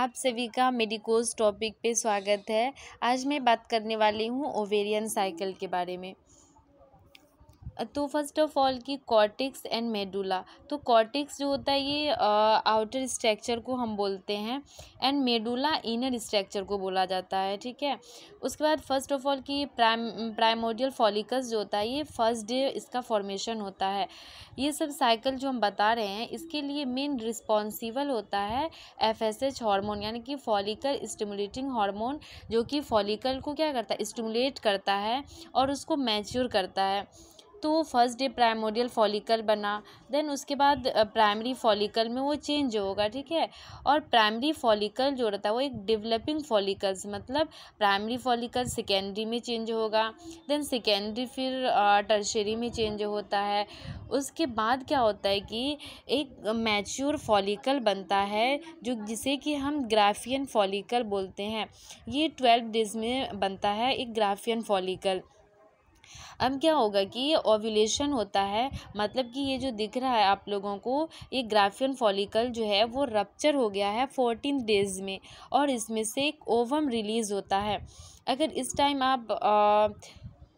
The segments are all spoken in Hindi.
आप सभी का मेडिकोज टॉपिक पे स्वागत है आज मैं बात करने वाली हूँ ओवेरियन साइकिल के बारे में तो फर्स्ट ऑफ ऑल की कॉर्टिक्स एंड मेडुला तो कॉर्टिक्स जो होता है ये आउटर स्ट्रक्चर को हम बोलते हैं एंड मेडुला इनर स्ट्रक्चर को बोला जाता है ठीक है उसके बाद फर्स्ट ऑफ ऑल की प्राइम प्राइमोडियल फॉलिकस जो होता है ये फर्स्ट डे इसका फॉर्मेशन होता है ये सब साइकिल जो हम बता रहे हैं इसके लिए मेन रिस्पॉन्सिबल होता है एफ एस एच हॉर्मोन यानी कि फॉलिकल स्टिमुलेटिंग हॉर्मोन जो कि फॉलिकल को क्या करता है स्टिमुलेट करता है और उसको मैच्योर करता है तो फर्स्ट डे प्राइमोडियल फॉलिकल बना देन उसके बाद प्राइमरी फॉलिकल में वो चेंज होगा ठीक है और प्राइमरी फॉलिकल जो रहता है वो एक डेवलपिंग फॉलिकल्स मतलब प्राइमरी फॉलिकल सेकेंडरी में चेंज होगा देन सेकेंडरी फिर टर्शरी में चेंज होता है उसके बाद क्या होता है कि एक मैच्योर फॉलिकल बनता है जो जिसे कि हम ग्राफियन फॉलिकल बोलते हैं ये ट्वेल्व डेज में बनता है एक ग्राफियन फॉलिकल अब क्या होगा कि ये ओव्यूलेशन होता है मतलब कि ये जो दिख रहा है आप लोगों को ये ग्राफियन फॉलिकल जो है वो रप्चर हो गया है फोर्टीन डेज में और इसमें से एक ओवम रिलीज़ होता है अगर इस टाइम आप आ,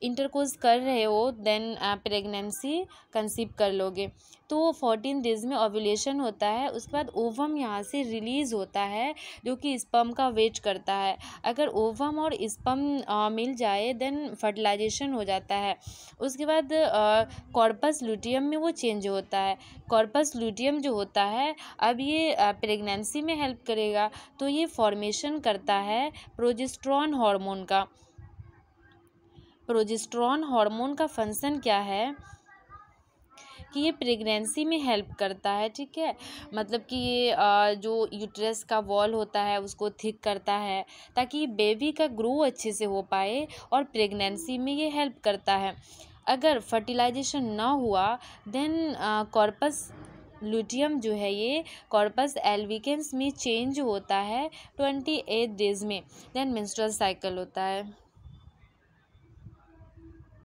इंटरकोर्स कर रहे हो देन प्रेगनेंसी कंसीव कर लोगे तो फोर्टीन डेज में ओव्यूलेशन होता है उसके बाद ओवम यहाँ से रिलीज़ होता है जो कि स्पम का वेट करता है अगर ओवम और स्पम मिल जाए देन फर्टिलाइजेशन हो जाता है उसके बाद कॉर्पस लूटियम में वो चेंज होता है कॉर्पस लूटियम जो होता है अब ये प्रेगनेंसी में हेल्प करेगा तो ये फॉर्मेशन करता है प्रोजेस्ट्रॉन हॉर्मोन का प्रोजेस्ट्रॉन हार्मोन का फंक्शन क्या है कि ये प्रेगनेंसी में हेल्प करता है ठीक है मतलब कि ये जो यूट्रस का वॉल होता है उसको थिक करता है ताकि बेबी का ग्रो अच्छे से हो पाए और प्रेगनेंसी में ये हेल्प करता है अगर फर्टिलाइजेशन ना हुआ देन कॉर्पस लुटियम जो है ये कॉर्पस एल्विकेंस में चेंज होता है ट्वेंटी एट डेज में देन मेंस्ट्रुअल साइकिल होता है